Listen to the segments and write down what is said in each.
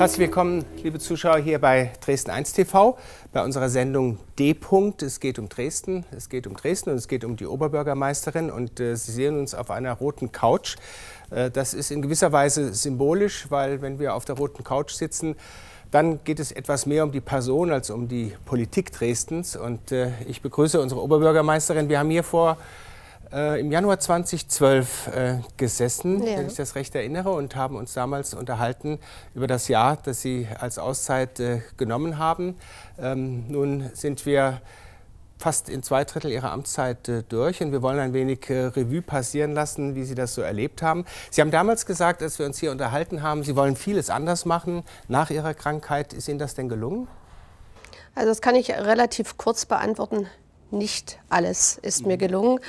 Herzlich willkommen, liebe Zuschauer, hier bei Dresden 1 TV, bei unserer Sendung D. -Punkt. Es geht um Dresden, es geht um Dresden und es geht um die Oberbürgermeisterin. Und äh, Sie sehen uns auf einer roten Couch. Äh, das ist in gewisser Weise symbolisch, weil wenn wir auf der roten Couch sitzen, dann geht es etwas mehr um die Person als um die Politik Dresdens. Und äh, ich begrüße unsere Oberbürgermeisterin. Wir haben hier vor äh, im Januar 2012 äh, gesessen, ja. wenn ich das recht erinnere, und haben uns damals unterhalten über das Jahr, das Sie als Auszeit äh, genommen haben. Ähm, nun sind wir fast in zwei Drittel Ihrer Amtszeit äh, durch und wir wollen ein wenig äh, Revue passieren lassen, wie Sie das so erlebt haben. Sie haben damals gesagt, als wir uns hier unterhalten haben, Sie wollen vieles anders machen nach Ihrer Krankheit. Ist Ihnen das denn gelungen? Also das kann ich relativ kurz beantworten nicht alles ist mir mhm. gelungen.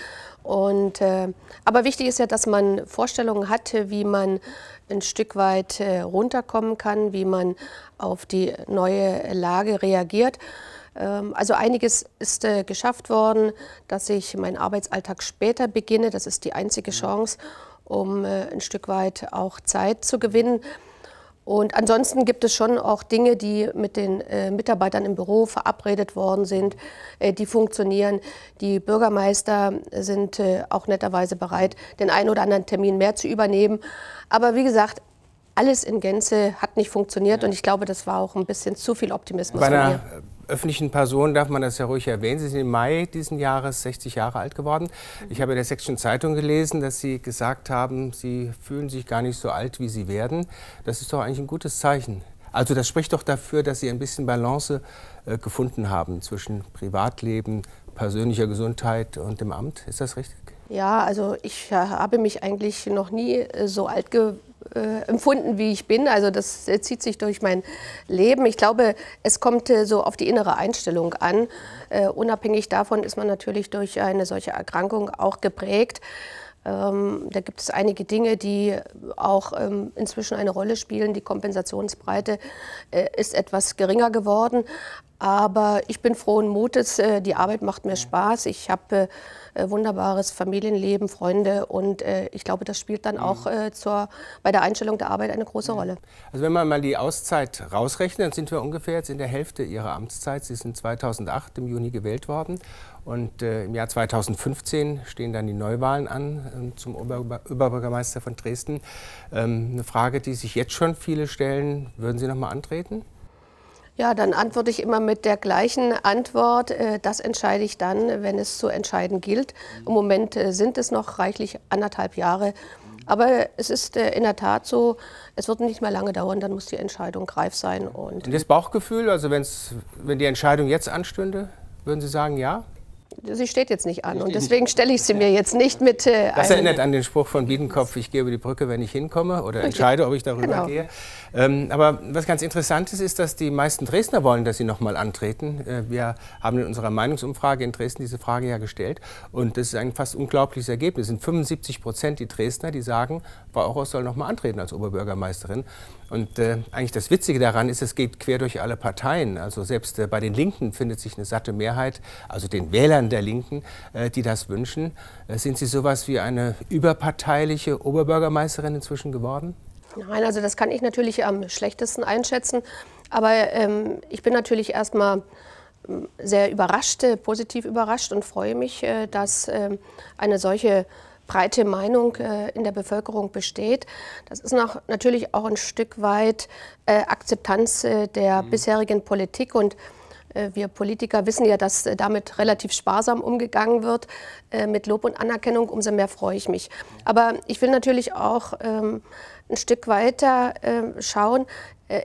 Und, äh, aber wichtig ist ja, dass man Vorstellungen hatte, wie man ein Stück weit äh, runterkommen kann, wie man auf die neue Lage reagiert. Ähm, also einiges ist äh, geschafft worden, dass ich meinen Arbeitsalltag später beginne. Das ist die einzige mhm. Chance, um äh, ein Stück weit auch Zeit zu gewinnen. Und ansonsten gibt es schon auch Dinge, die mit den äh, Mitarbeitern im Büro verabredet worden sind, äh, die funktionieren. Die Bürgermeister sind äh, auch netterweise bereit, den einen oder anderen Termin mehr zu übernehmen. Aber wie gesagt, alles in Gänze hat nicht funktioniert ja. und ich glaube, das war auch ein bisschen zu viel Optimismus. Bei einer, öffentlichen Person darf man das ja ruhig erwähnen. Sie sind im Mai diesen Jahres 60 Jahre alt geworden. Ich habe in der Sächsischen Zeitung gelesen, dass Sie gesagt haben, Sie fühlen sich gar nicht so alt, wie Sie werden. Das ist doch eigentlich ein gutes Zeichen. Also das spricht doch dafür, dass Sie ein bisschen Balance äh, gefunden haben zwischen Privatleben, persönlicher Gesundheit und dem Amt. Ist das richtig? Ja, also ich äh, habe mich eigentlich noch nie äh, so alt ge äh, empfunden, wie ich bin. Also das äh, zieht sich durch mein Leben. Ich glaube, es kommt äh, so auf die innere Einstellung an. Äh, unabhängig davon ist man natürlich durch eine solche Erkrankung auch geprägt. Ähm, da gibt es einige Dinge, die auch ähm, inzwischen eine Rolle spielen. Die Kompensationsbreite äh, ist etwas geringer geworden. Aber ich bin frohen Mutes, äh, die Arbeit macht mir Spaß. Ich habe äh, äh, wunderbares Familienleben, Freunde und ich glaube, das spielt dann mhm. auch zur, bei der Einstellung der Arbeit eine große Rolle. Also wenn man mal die Auszeit rausrechnet, dann sind wir ungefähr jetzt in der Hälfte Ihrer Amtszeit. Sie sind 2008 im Juni gewählt worden und im Jahr 2015 stehen dann die Neuwahlen an ähm, zum Oberbürgermeister von Dresden. Ähm, eine Frage, die sich jetzt schon viele stellen, würden Sie noch mal antreten? Ja, dann antworte ich immer mit der gleichen Antwort. Äh, das entscheide ich dann, wenn es zu entscheiden gilt. Im Moment äh, sind es noch reichlich anderthalb Jahre. Aber es ist äh, in der Tat so, es wird nicht mehr lange dauern, dann muss die Entscheidung reif sein. Und, und das Bauchgefühl, also wenn's, wenn die Entscheidung jetzt anstünde, würden Sie sagen ja? Sie steht jetzt nicht an und deswegen stelle ich sie mir jetzt nicht mit. Äh, das erinnert an den Spruch von Biedenkopf, ich gehe über die Brücke, wenn ich hinkomme oder entscheide, ob ich darüber genau. gehe. Ähm, aber was ganz interessant ist, ist, dass die meisten Dresdner wollen, dass sie nochmal antreten. Äh, wir haben in unserer Meinungsumfrage in Dresden diese Frage ja gestellt und das ist ein fast unglaubliches Ergebnis. Es sind 75 Prozent die Dresdner, die sagen, Frau Auchhaus soll nochmal antreten als Oberbürgermeisterin. Und äh, eigentlich das Witzige daran ist, es geht quer durch alle Parteien. Also selbst äh, bei den Linken findet sich eine satte Mehrheit, also den Wählern Wählern der Linken, äh, die das wünschen. Äh, sind Sie sowas wie eine überparteiliche Oberbürgermeisterin inzwischen geworden? Nein, also das kann ich natürlich am schlechtesten einschätzen. Aber ähm, ich bin natürlich erstmal ähm, sehr überrascht, äh, positiv überrascht und freue mich, dass ähm, eine solche breite Meinung in der Bevölkerung besteht. Das ist noch, natürlich auch ein Stück weit Akzeptanz der mhm. bisherigen Politik und äh, wir Politiker wissen ja, dass äh, damit relativ sparsam umgegangen wird. Äh, mit Lob und Anerkennung, umso mehr freue ich mich. Aber ich will natürlich auch ähm, ein Stück weiter ähm, schauen.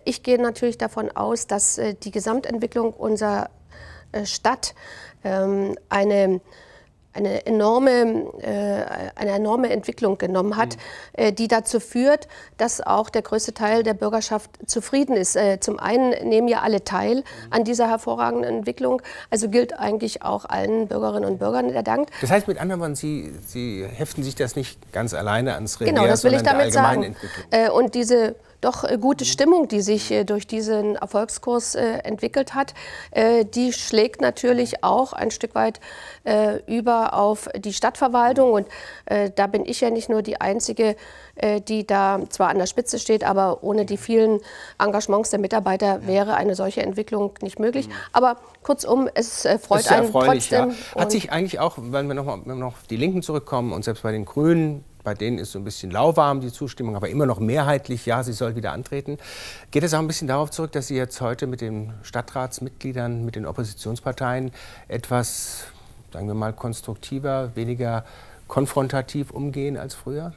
Ich gehe natürlich davon aus, dass die Gesamtentwicklung unserer Stadt ähm, eine eine, enorme, äh, eine enorme Entwicklung genommen hat, mhm. Äh, die dazu führt, dass auch der größte Teil der Bürgerschaft zufrieden ist. Äh, zum einen nehmen ja alle teil mhm. an dieser hervorragenden Entwicklung, also gilt eigentlich auch allen Bürgerinnen und Bürgern der Dank. Das heißt mit anderen Worten, Sie, Sie heften sich das nicht ganz alleine ans Revier, Genau, das will ich damit sagen. Und diese doch äh, gute mhm. Stimmung, die sich äh, durch diesen Erfolgskurs äh, entwickelt hat, die schlägt natürlich auch ein Stück weit über auf die Stadtverwaltung. Und da bin ich ja nicht nur die Einzige, die da zwar an der Spitze steht, aber ohne die vielen Engagements der Mitarbeiter wäre eine solche Entwicklung nicht möglich. Mhm. Aber kurzum, es freut ist einen trotzdem. Ja. Hat sich eigentlich auch, wenn wir nochmal noch auf die Linken zurückkommen und selbst bei den Grünen, bei denen ist so ein bisschen lauwarm die Zustimmung, aber immer noch mehrheitlich, ja, sie soll wieder antreten. Geht es auch ein bisschen darauf zurück, dass Sie jetzt heute mit den Stadtratsmitgliedern, mit den Oppositionsparteien etwas, sagen wir mal, konstruktiver, weniger konfrontativ umgehen als früher?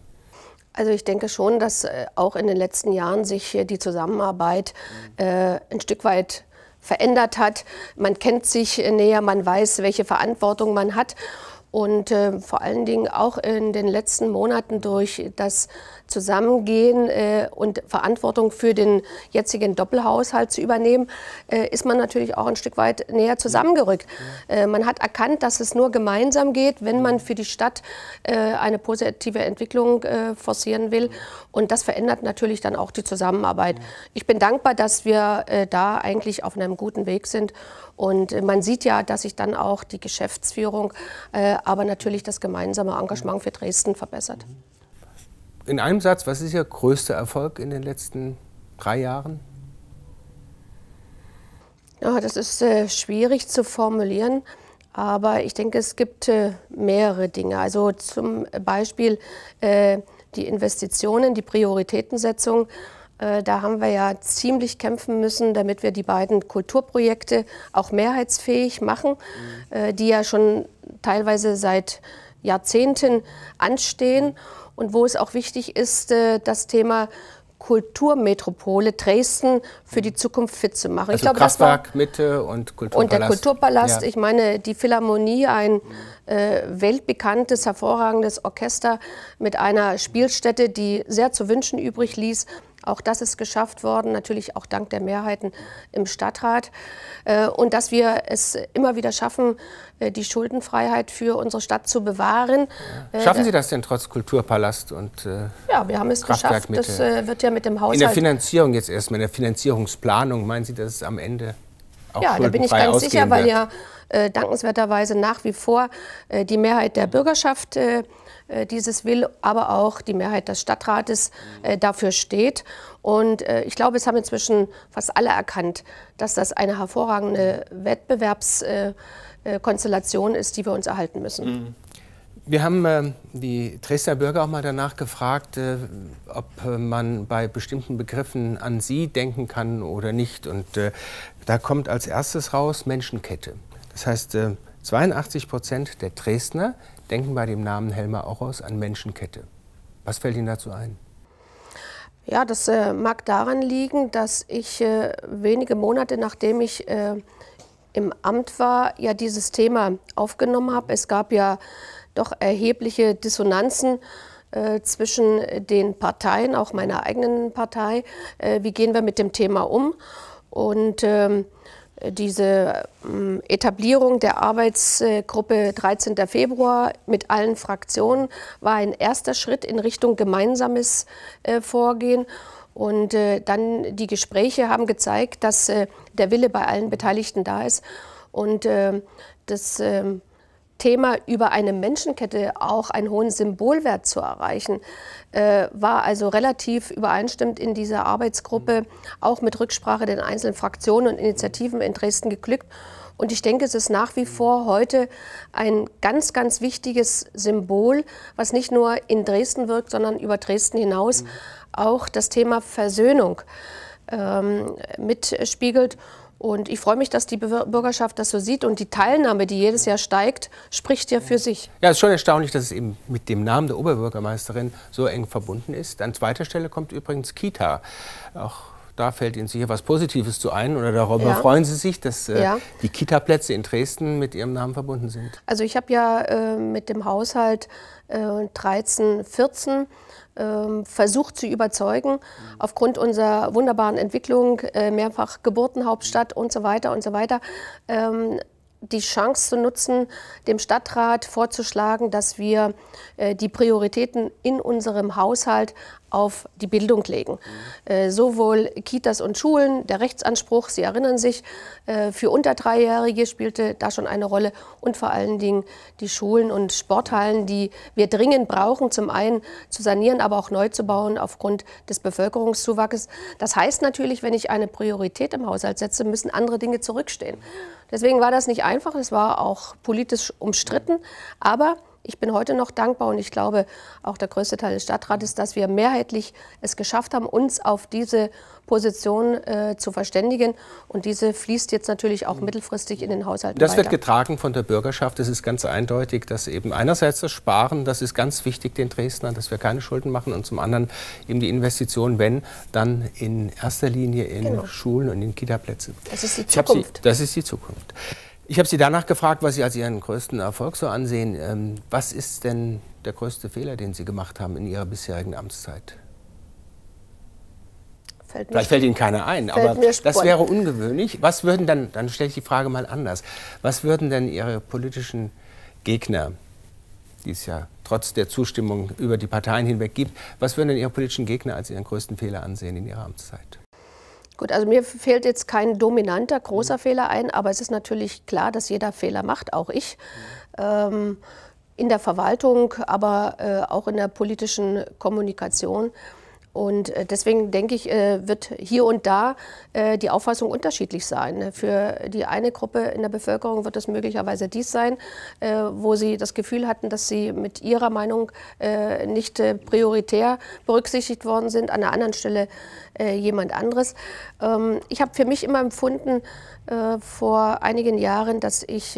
Also ich denke schon, dass äh, auch in den letzten Jahren sich die Zusammenarbeit äh, ein Stück weit verändert hat. Man kennt sich äh, näher, man weiß, welche Verantwortung man hat und äh, vor allen Dingen auch in den letzten Monaten durch das Zusammengehen äh, und Verantwortung für den jetzigen Doppelhaushalt zu übernehmen, äh, ist man natürlich auch ein Stück weit näher zusammengerückt. Äh, man hat erkannt, dass es nur gemeinsam geht, wenn man mhm. für die Stadt äh, eine positive Entwicklung äh, forcieren will. Mhm. Und das verändert natürlich dann auch die Zusammenarbeit. Mhm. Ich bin dankbar, dass wir äh, da eigentlich auf einem guten Weg sind. Und äh, man sieht ja, dass sich dann auch die Geschäftsführung, äh, aber natürlich das gemeinsame Engagement für Dresden verbessert. In einem Satz, was ist Ihr größter Erfolg in den letzten drei Jahren? Ja, das ist äh, schwierig zu formulieren. Aber ich denke, es gibt äh, mehrere Dinge. Also zum Beispiel äh, die Investitionen, die Prioritätensetzung äh, da haben wir ja ziemlich kämpfen müssen, damit wir die beiden Kulturprojekte auch mehrheitsfähig machen, mhm. äh, die ja schon teilweise seit Jahrzehnten anstehen und wo es auch wichtig ist, äh, das Thema Kulturmetropole Dresden für die mhm. Zukunft fit zu machen. Also ich glaube, Kraftwerk, das war, Mitte und Kulturpalast. Und der Kulturpalast, ja. ich meine, die Philharmonie, ein mhm. äh, weltbekanntes, hervorragendes Orchester mit einer Spielstätte, die sehr zu wünschen übrig ließ. Auch das ist geschafft worden, natürlich auch dank der Mehrheiten im Stadtrat. Äh, und dass wir es immer wieder schaffen, äh, die Schuldenfreiheit für unsere Stadt zu bewahren. Schaffen Sie das denn trotz Kulturpalast und äh, Ja, wir haben es geschafft. Das wird ja mit dem Haushalt. In der Finanzierung jetzt erstmal, in der Finanzierungsplanung, meinen Sie, dass es am Ende auch ja, da bin ich ganz sicher, weil ja äh, dankenswerterweise nach wie vor äh, die Mehrheit der Bürgerschaft äh, äh dieses will, aber auch die Mehrheit des Stadtrates äh, dafür steht. Und äh, ich glaube, es haben inzwischen fast alle erkannt, dass das eine hervorragende Wettbewerbskonstellation ist, die wir uns erhalten müssen. Mhm. Wir haben äh, die Dresdner Bürger auch mal danach gefragt, äh, ob äh, man bei bestimmten Begriffen an sie denken kann oder nicht. Und äh, da kommt als erstes raus Menschenkette. Das heißt, 82 äh, Prozent der Dresdner denken bei dem Namen Helmer Auros an Menschenkette. Was fällt Ihnen dazu ein? Ja, das mag daran liegen, dass ich wenige Monate nachdem ich im Amt war, ja dieses Thema aufgenommen habe. Es gab ja doch erhebliche Dissonanzen äh, zwischen den Parteien, auch meiner eigenen Partei. Äh, wie gehen wir mit dem Thema um? Und ähm, diese ähm, Etablierung der Arbeitsgruppe 13. Februar mit allen Fraktionen war ein erster Schritt in Richtung gemeinsames äh, Vorgehen. Und dann die Gespräche haben gezeigt, dass der Wille bei allen Beteiligten da ist. Und ähm, das Thema über eine Menschenkette auch einen hohen Symbolwert zu erreichen, äh, war also relativ übereinstimmend in dieser Arbeitsgruppe, auch mit Rücksprache den einzelnen Fraktionen und Initiativen in Dresden geglückt. Und ich denke, es ist nach wie vor heute ein ganz, ganz wichtiges Symbol, was nicht nur in Dresden wirkt, sondern über Dresden hinaus mhm. auch das Thema Versöhnung ähm, mitspiegelt. Und ich freue mich, dass die Bürgerschaft das so sieht und die Teilnahme, die jedes Jahr steigt, spricht ja für sich. Ja, es ist schon erstaunlich, dass es eben mit dem Namen der Oberbürgermeisterin so eng verbunden ist. An zweiter Stelle kommt übrigens Kita. Auch da fällt Ihnen sicher was Positives zu ein oder darüber ja. freuen Sie sich, dass äh, ja. die Kitaplätze in Dresden mit Ihrem Namen verbunden sind? Also ich habe ja äh, mit dem Haushalt äh, 13, 14 ähm, versucht zu überzeugen, mhm. aufgrund unserer wunderbaren Entwicklung, äh, mehrfach Geburtenhauptstadt und so weiter und so weiter, ähm, die Chance zu nutzen, dem Stadtrat vorzuschlagen, dass wir äh, die Prioritäten in unserem Haushalt auf die Bildung legen. Mhm. Äh, sowohl Kitas und Schulen, der Rechtsanspruch, Sie erinnern sich, äh, für unter Dreijährige spielte da schon eine Rolle und vor allen Dingen die Schulen und Sporthallen, die wir dringend brauchen, zum einen zu sanieren, aber auch neu zu bauen aufgrund des Bevölkerungszuwachses. Das heißt natürlich, wenn ich eine Priorität im Haushalt setze, müssen andere Dinge zurückstehen. Mhm. Deswegen war das nicht einfach, es war auch politisch umstritten, aber ich bin heute noch dankbar und ich glaube auch der größte Teil des Stadtrates, dass wir mehrheitlich es geschafft haben, uns auf diese Position äh, zu verständigen. Und diese fließt jetzt natürlich auch mittelfristig in den Haushalt. Das weiter. wird getragen von der Bürgerschaft. Es ist ganz eindeutig, dass eben einerseits das Sparen, das ist ganz wichtig den Dresdner, dass wir keine Schulden machen und zum anderen eben die Investitionen, wenn, dann in erster Linie in genau. Schulen und in Kita-Plätze. Das ist die Zukunft. Sie, das ist die Zukunft. Ich habe Sie danach gefragt, was Sie als Ihren größten Erfolg so ansehen. Ähm, was ist denn der größte Fehler, den Sie gemacht haben in Ihrer bisherigen Amtszeit? Fällt Vielleicht fällt Ihnen keiner ein, aber das wäre ungewöhnlich. Was würden dann, dann stelle ich die Frage mal anders, was würden denn Ihre politischen Gegner, die es ja trotz der Zustimmung über die Parteien hinweg gibt, was würden denn Ihre politischen Gegner als Ihren größten Fehler ansehen in Ihrer Amtszeit? Gut, also mir fehlt jetzt kein dominanter großer mhm. Fehler ein, aber es ist natürlich klar, dass jeder Fehler macht, auch ich. Ähm, in der Verwaltung, aber äh, auch in der politischen Kommunikation. Und äh, deswegen denke ich, äh, wird hier und da äh, die Auffassung unterschiedlich sein. Ne? Für die eine Gruppe in der Bevölkerung wird es möglicherweise dies sein, wo sie das Gefühl hatten, dass sie mit ihrer Meinung nicht prioritär berücksichtigt worden sind, an der anderen Stelle jemand anderes. Ähm, ich habe für mich immer empfunden vor einigen Jahren, dass ich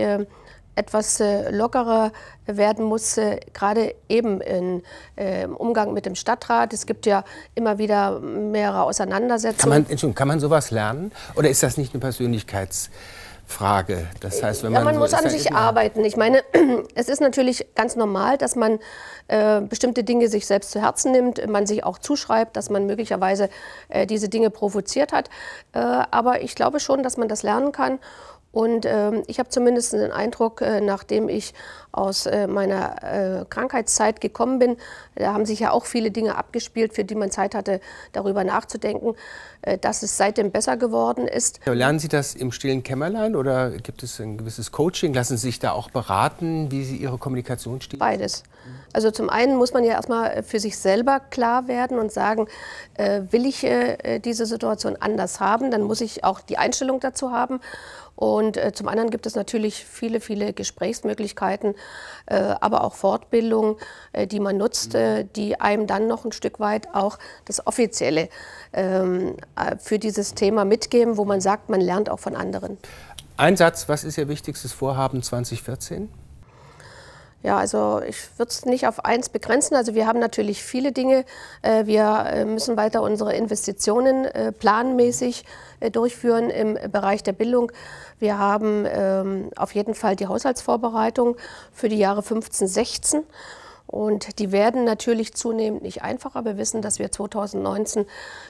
etwas äh, lockerer werden muss, gerade eben im ähm, Umgang mit dem Stadtrat. Es gibt ja immer wieder mehrere Auseinandersetzungen. Kann man, Entschuldigung, kann man sowas lernen? Oder ist das nicht eine Persönlichkeitsfrage? Das heißt, wenn man, ja, man so muss an sich arbeiten. Ich meine, es ist natürlich ganz normal, dass man äh, bestimmte Dinge sich selbst zu Herzen nimmt, man sich auch zuschreibt, dass man möglicherweise äh, diese Dinge provoziert hat. Äh, aber ich glaube schon, dass man das lernen kann. Und ähm, ich habe zumindest den Eindruck, äh, nachdem ich aus äh, meiner äh, Krankheitszeit gekommen bin, da haben sich ja auch viele Dinge abgespielt, für die man Zeit hatte, darüber nachzudenken, äh, dass es seitdem besser geworden ist. Lernen Sie das im stillen Kämmerlein oder gibt es ein gewisses Coaching? Lassen Sie sich da auch beraten, wie Sie Ihre Kommunikation stehen? Beides. Also zum einen muss man ja erstmal äh, für sich selber klar werden und sagen, äh, will ich äh, äh, diese Situation anders haben, dann muss ich auch die Einstellung dazu haben. Und äh, zum anderen gibt es natürlich viele, viele Gesprächsmöglichkeiten, äh, aber auch Fortbildungen, die man nutzt, die einem dann noch ein Stück weit auch das Offizielle ähm, für dieses Thema mitgeben, wo man sagt, man lernt auch von anderen. Ein Satz, was ist Ihr wichtigstes Vorhaben 2014? Ja, also ich würde es nicht auf eins begrenzen. Also wir haben natürlich viele Dinge. Äh, wir äh, müssen weiter unsere Investitionen äh, planmäßig durchführen im Bereich der Bildung. Wir haben ähm, auf jeden Fall die Haushaltsvorbereitung für die Jahre 15, 16. Und die werden natürlich zunehmend nicht einfacher. Wir wissen, dass wir 2019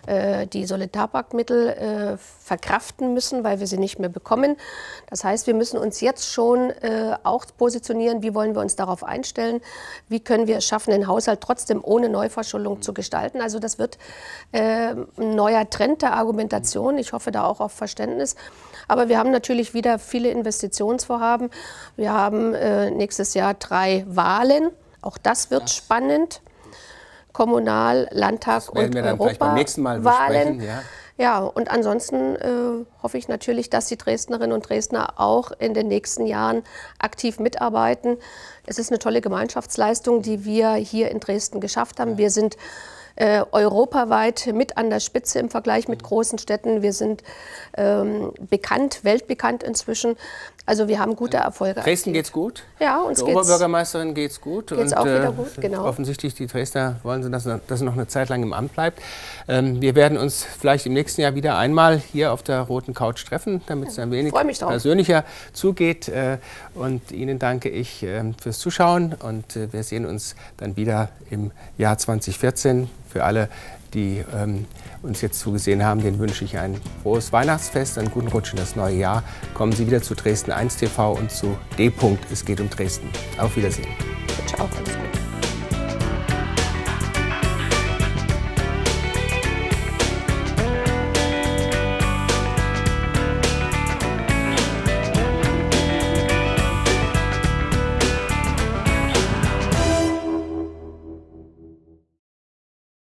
äh, die Solidarpaktmittel äh, verkraften müssen, weil wir sie nicht mehr bekommen. Das heißt, wir müssen uns jetzt schon äh, auch positionieren, wie wollen wir uns darauf einstellen, wie können wir es schaffen, den Haushalt trotzdem ohne Neuverschuldung zu gestalten. Also das wird äh, ein neuer Trend der Argumentation. Ich hoffe da auch auf Verständnis. Aber wir haben natürlich wieder viele Investitionsvorhaben. Wir haben äh, nächstes Jahr drei Wahlen. Auch das wird ja. spannend. Kommunal, Landtag das werden und wir dann Europa beim nächsten Mal Wahlen. Ja. ja. und ansonsten äh, hoffe ich natürlich, dass die Dresdnerinnen und Dresdner auch in den nächsten Jahren aktiv mitarbeiten. Es ist eine tolle Gemeinschaftsleistung, die wir hier in Dresden geschafft haben. Wir sind äh, europaweit mit an der Spitze im Vergleich mit großen Städten. Wir sind ähm, bekannt, weltbekannt inzwischen. Also wir haben gute Erfolge. Dresden geht's gut? Ja, uns der geht's. Oberbürgermeisterin geht's gut. Geht's und, auch wieder äh, gut, genau. Offensichtlich die Dresdner wollen, dass, dass noch eine Zeit lang im Amt bleibt. Ähm, wir werden uns vielleicht im nächsten Jahr wieder einmal hier auf der roten Couch treffen, damit es ein wenig persönlicher zugeht. Äh, und Ihnen danke ich ähm, fürs Zuschauen und äh, wir sehen uns dann wieder im Jahr 2014. Für alle, die ähm, uns jetzt zugesehen haben, den wünsche ich ein frohes Weihnachtsfest, einen guten Rutsch in das neue Jahr. Kommen Sie wieder zu Dresden 1 TV und zu D. Es geht um Dresden. Auf Wiedersehen. Ciao. Alles Gute.